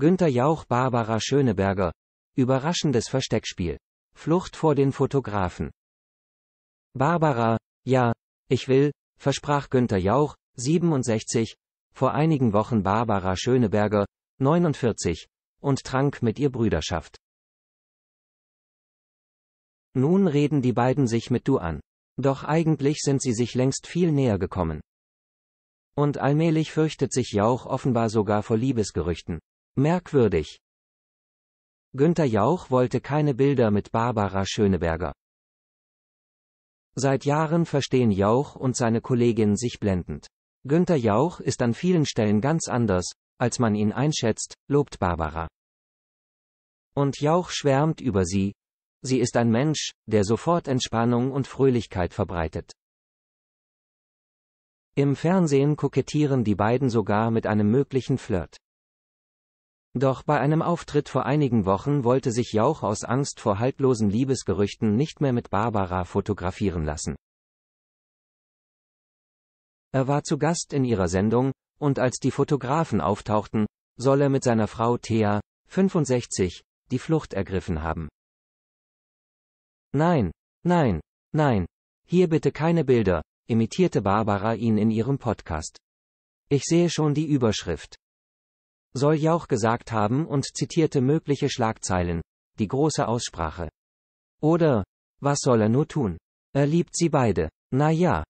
Günter Jauch Barbara Schöneberger. Überraschendes Versteckspiel. Flucht vor den Fotografen. Barbara, ja, ich will, versprach Günter Jauch, 67, vor einigen Wochen Barbara Schöneberger, 49, und trank mit ihr Brüderschaft. Nun reden die beiden sich mit Du an. Doch eigentlich sind sie sich längst viel näher gekommen. Und allmählich fürchtet sich Jauch offenbar sogar vor Liebesgerüchten. Merkwürdig. Günter Jauch wollte keine Bilder mit Barbara Schöneberger. Seit Jahren verstehen Jauch und seine Kollegin sich blendend. Günter Jauch ist an vielen Stellen ganz anders, als man ihn einschätzt, lobt Barbara. Und Jauch schwärmt über sie. Sie ist ein Mensch, der sofort Entspannung und Fröhlichkeit verbreitet. Im Fernsehen kokettieren die beiden sogar mit einem möglichen Flirt. Doch bei einem Auftritt vor einigen Wochen wollte sich Jauch aus Angst vor haltlosen Liebesgerüchten nicht mehr mit Barbara fotografieren lassen. Er war zu Gast in ihrer Sendung, und als die Fotografen auftauchten, soll er mit seiner Frau Thea, 65, die Flucht ergriffen haben. Nein, nein, nein, hier bitte keine Bilder, imitierte Barbara ihn in ihrem Podcast. Ich sehe schon die Überschrift soll Jauch gesagt haben und zitierte mögliche Schlagzeilen. Die große Aussprache. Oder, was soll er nur tun? Er liebt sie beide. Na ja,